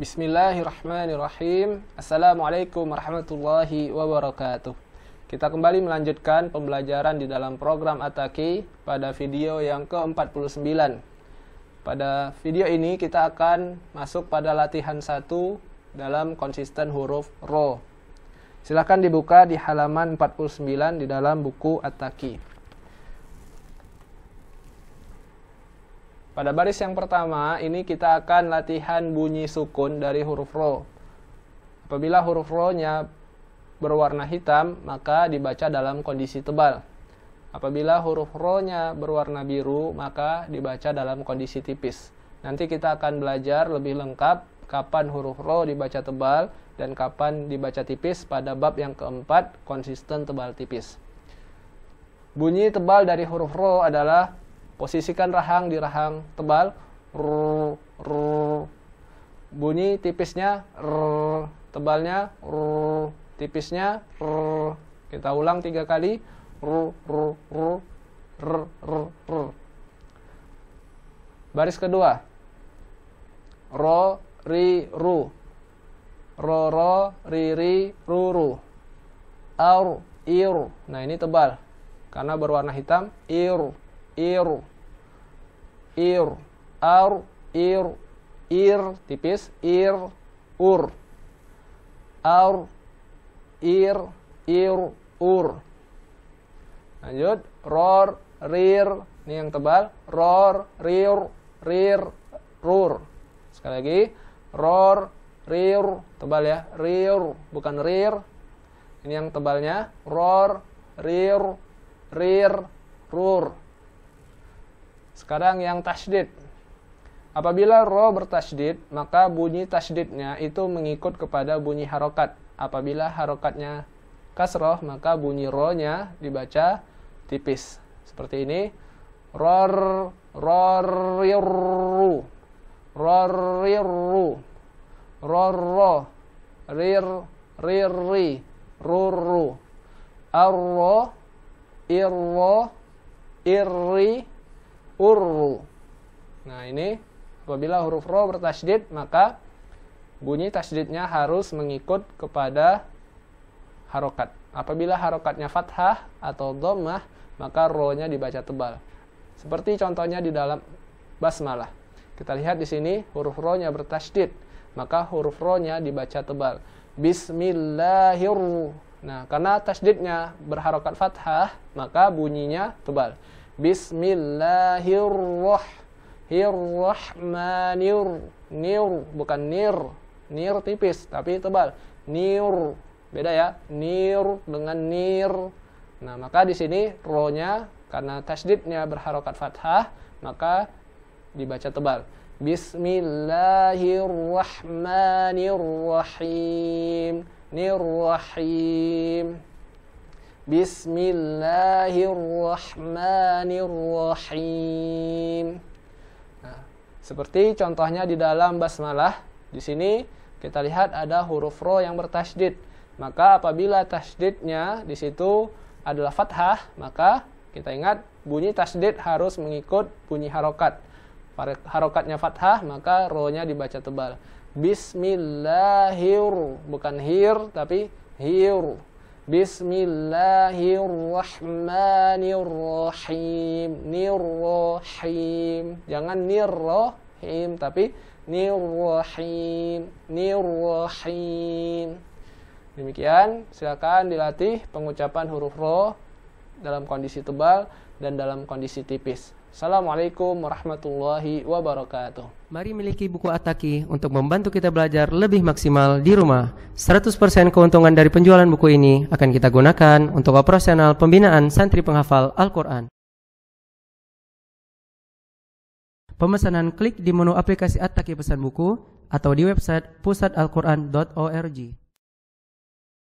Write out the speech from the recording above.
Bismillahirrahmanirrahim. Assalamualaikum warahmatullahi wabarakatuh. Kita kembali melanjutkan pembelajaran di dalam program Ataki pada video yang ke-49. Pada video ini kita akan masuk pada latihan 1 dalam konsisten huruf ro. Silahkan dibuka di halaman 49 di dalam buku Ataki. Pada baris yang pertama, ini kita akan latihan bunyi sukun dari huruf ro. Apabila huruf ro-nya berwarna hitam, maka dibaca dalam kondisi tebal. Apabila huruf ro-nya berwarna biru, maka dibaca dalam kondisi tipis. Nanti kita akan belajar lebih lengkap kapan huruf ro dibaca tebal dan kapan dibaca tipis pada bab yang keempat, konsisten tebal tipis. Bunyi tebal dari huruf ro adalah Posisikan rahang di rahang tebal. Rrr, rrr. Bunyi tipisnya rrr, tebalnya rrr, tipisnya rrr. Kita ulang tiga kali. Rrr, rrr, rrr, rrr, rrr, rrr. Baris kedua. Ro, ri, ru. Ro, ro, ri, ri, ru, ru. Aur, ir. Nah, ini tebal. Karena berwarna hitam. Ir, ir ir, ar, ir, ir, tipis, ir, ur. Ar, ir, ir, ur. Lanjut, ror, rir, ini yang tebal, ror, rir, rir, rur. Sekali lagi, ror, rir, tebal ya, rir, bukan rir. Ini yang tebalnya, ror, rir, rir, rur. Sekarang yang tasdid. Apabila ro bertasdid, maka bunyi tasdidnya itu mengikut kepada bunyi harokat. Apabila harokatnya kasroh, maka bunyi ro dibaca tipis. Seperti ini. Ror, yurru. Ror, ro. rir, rirri, rurru, arro, irro, irri, urru. Nah, ini apabila huruf ro bertasydid maka bunyi tasydidnya harus mengikut kepada harokat. Apabila harokatnya fathah atau domah maka ro dibaca tebal. Seperti contohnya di dalam basmalah. Kita lihat di sini huruf ro-nya maka huruf ro dibaca tebal. Bismillahirrahmanirrahim. Nah, karena tasdidnya berharokat fathah, maka bunyinya tebal. Bismillahirrahmanirrahim, nir bukan nir nir tipis tapi tebal nir beda ya nir dengan nir nah maka di sini ro karena tasdidnya berharokat fathah maka dibaca tebal Bismillahirrahmanirrahim nirrahim Bismillahirrahmanirrahim. Nah, seperti contohnya di dalam basmalah, di sini kita lihat ada huruf ro yang bertasdid. Maka apabila tasdidnya di situ adalah fathah, maka kita ingat bunyi tasdid harus mengikut bunyi harokat. Harokatnya fathah, maka ro-nya dibaca tebal. Bismillahir, bukan hir, tapi hir. Bismillahirrahmanirrahim. Nirrohim. Jangan nirrohim, tapi nirrohim. Nirrohim. Demikian, silakan dilatih pengucapan huruf roh dalam kondisi tebal, dan dalam kondisi tipis. Assalamualaikum warahmatullahi wabarakatuh. Mari miliki buku Ataki untuk membantu kita belajar lebih maksimal di rumah. 100% keuntungan dari penjualan buku ini akan kita gunakan untuk operasional pembinaan santri penghafal Al-Quran. Pemesanan klik di menu aplikasi Ataki Pesan Buku atau di website pusatalquran.org.